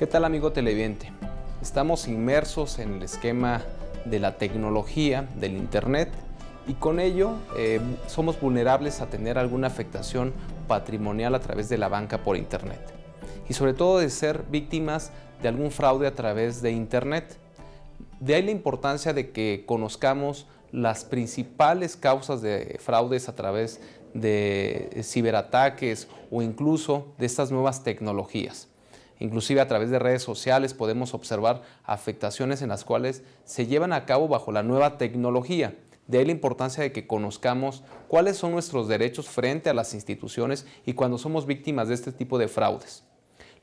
¿Qué tal amigo televidente? Estamos inmersos en el esquema de la tecnología, del Internet, y con ello eh, somos vulnerables a tener alguna afectación patrimonial a través de la banca por Internet. Y sobre todo de ser víctimas de algún fraude a través de Internet. De ahí la importancia de que conozcamos las principales causas de fraudes a través de ciberataques o incluso de estas nuevas tecnologías. Inclusive a través de redes sociales podemos observar afectaciones en las cuales se llevan a cabo bajo la nueva tecnología. De ahí la importancia de que conozcamos cuáles son nuestros derechos frente a las instituciones y cuando somos víctimas de este tipo de fraudes.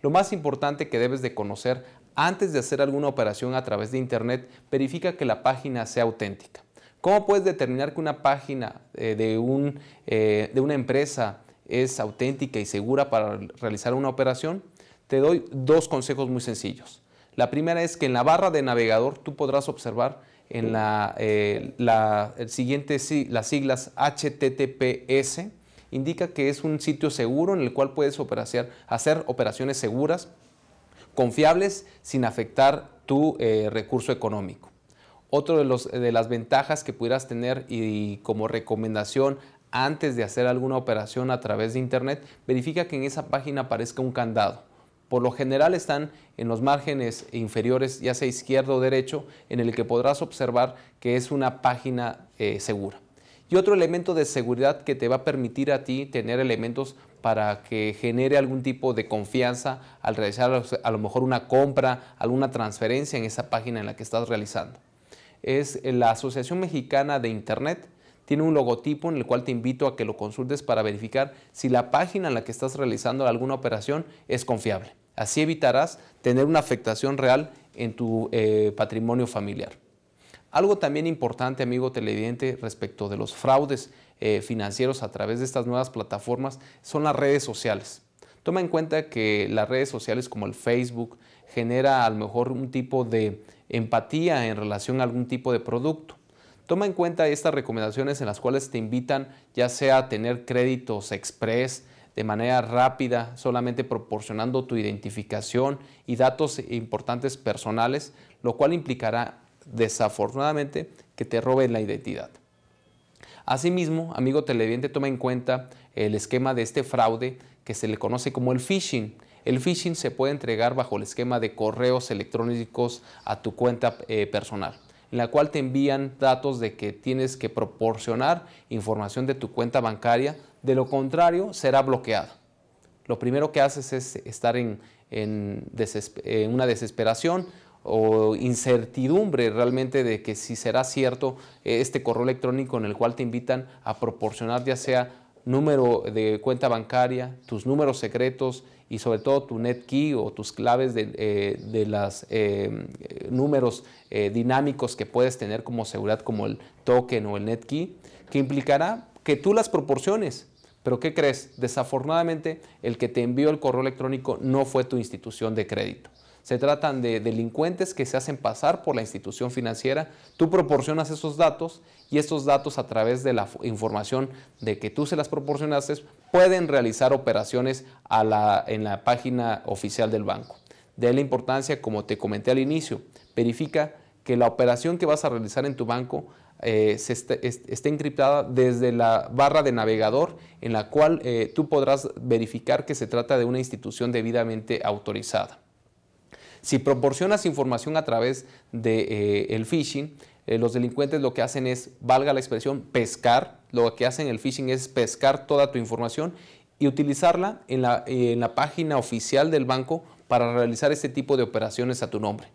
Lo más importante que debes de conocer antes de hacer alguna operación a través de Internet, verifica que la página sea auténtica. ¿Cómo puedes determinar que una página eh, eh, de una empresa es auténtica y segura para realizar una operación? te doy dos consejos muy sencillos. La primera es que en la barra de navegador tú podrás observar en la, eh, el siguiente, las siglas HTTPS, indica que es un sitio seguro en el cual puedes hacer operaciones seguras, confiables, sin afectar tu eh, recurso económico. Otro de, de las ventajas que pudieras tener y como recomendación antes de hacer alguna operación a través de Internet, verifica que en esa página aparezca un candado por lo general están en los márgenes inferiores, ya sea izquierdo o derecho, en el que podrás observar que es una página eh, segura. Y otro elemento de seguridad que te va a permitir a ti tener elementos para que genere algún tipo de confianza al realizar a lo mejor una compra, alguna transferencia en esa página en la que estás realizando. Es la Asociación Mexicana de Internet, tiene un logotipo en el cual te invito a que lo consultes para verificar si la página en la que estás realizando alguna operación es confiable. Así evitarás tener una afectación real en tu eh, patrimonio familiar. Algo también importante, amigo televidente, respecto de los fraudes eh, financieros a través de estas nuevas plataformas son las redes sociales. Toma en cuenta que las redes sociales como el Facebook genera a lo mejor un tipo de empatía en relación a algún tipo de producto. Toma en cuenta estas recomendaciones en las cuales te invitan ya sea a tener créditos express de manera rápida, solamente proporcionando tu identificación y datos importantes personales, lo cual implicará desafortunadamente que te roben la identidad. Asimismo, amigo televidente, toma en cuenta el esquema de este fraude que se le conoce como el phishing. El phishing se puede entregar bajo el esquema de correos electrónicos a tu cuenta eh, personal en la cual te envían datos de que tienes que proporcionar información de tu cuenta bancaria, de lo contrario será bloqueada. Lo primero que haces es estar en, en una desesperación o incertidumbre realmente de que si será cierto este correo electrónico en el cual te invitan a proporcionar ya sea número de cuenta bancaria, tus números secretos y sobre todo tu net key o tus claves de, eh, los eh, eh, números dinámicos que puedes tener como seguridad, como el token o el net key, que implicará que tú las proporciones. Pero ¿qué crees? Desafortunadamente, el que te envió el correo electrónico no fue tu institución de crédito. Se tratan de delincuentes que se hacen pasar por la institución financiera. Tú proporcionas esos datos y esos datos a través de la información de que tú se las proporcionaste pueden realizar operaciones en la página oficial del banco. De la importancia, como te comenté al inicio, verifica que la operación que vas a realizar en tu banco eh, este, esté, encriptada desde la barra de navegador en la cual eh, tú podrás verificar que se trata de una institución debidamente autorizada. Si proporcionas información a través del de, eh, el phishing, eh, los delincuentes lo que hacen es, valga la expresión, pescar. Lo que hacen el phishing es pescar toda tu información y utilizarla en la página oficial del banco para realizar este tipo de operaciones a tu nombre.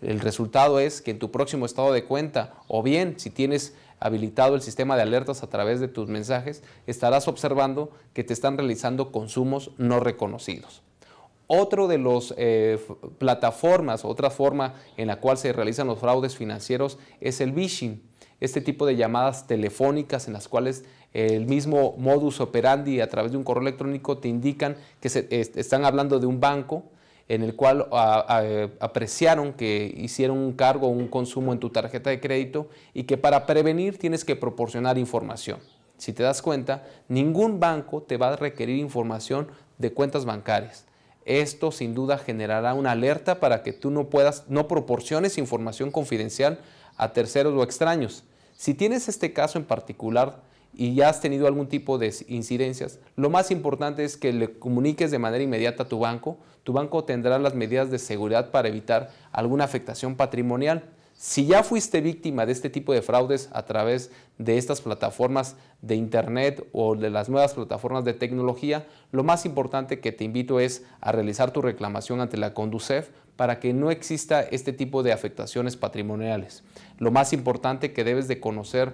El resultado es que en tu próximo estado de cuenta o bien si tienes habilitado el sistema de alertas a través de tus mensajes, estarás observando que te están realizando consumos no reconocidos. Otro de las eh, plataformas, otra forma en la cual se realizan los fraudes financieros es el vishing, este tipo de llamadas telefónicas en las cuales el mismo modus operandi a través de un correo electrónico te indican que se, están hablando de un banco en el cual apreciaron que hicieron un cargo o un consumo en tu tarjeta de crédito y que para prevenir tienes que proporcionar información. Si te das cuenta, ningún banco te va a requerir información de cuentas bancarias. Esto sin duda generará una alerta para que tú no puedas, no proporciones información confidencial a terceros o extraños. Si tienes este caso en particular y ya has tenido algún tipo de incidencias, lo más importante es que le comuniques de manera inmediata a tu banco. Tu banco tendrá las medidas de seguridad para evitar alguna afectación patrimonial. Si ya fuiste víctima de este tipo de fraudes a través de estas plataformas de Internet o de las nuevas plataformas de tecnología, lo más importante que te invito es a realizar tu reclamación ante la Conducef para que no exista este tipo de afectaciones patrimoniales. Lo más importante que debes de conocer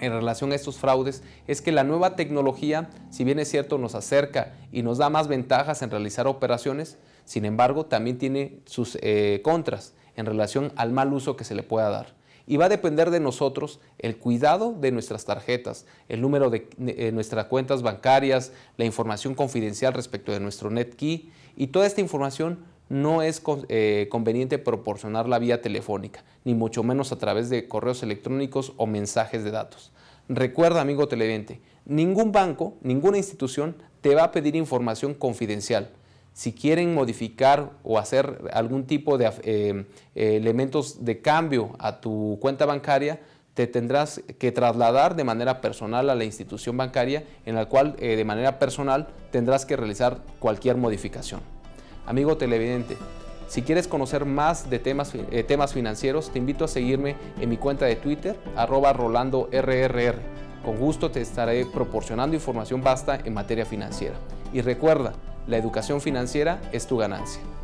en relación a estos fraudes es que la nueva tecnología, si bien es cierto, nos acerca y nos da más ventajas en realizar operaciones, sin embargo, también tiene sus eh, contras en relación al mal uso que se le pueda dar. Y va a depender de nosotros el cuidado de nuestras tarjetas, el número de, eh, nuestras cuentas bancarias, la información confidencial respecto de nuestro NetKey y toda esta información no es eh, conveniente proporcionarla vía telefónica, ni mucho menos a través de correos electrónicos o mensajes de datos. Recuerda, amigo televidente, ningún banco, ninguna institución te va a pedir información confidencial si quieren modificar o hacer algún tipo de eh, eh, elementos de cambio a tu cuenta bancaria, te tendrás que trasladar de manera personal a la institución bancaria en la cual eh, de manera personal tendrás que realizar cualquier modificación. Amigo televidente, si quieres conocer más de temas, temas financieros, te invito a seguirme en mi cuenta de Twitter, arroba rolandorrr. Con gusto te estaré proporcionando información vasta en materia financiera. Y recuerda, la educación financiera es tu ganancia.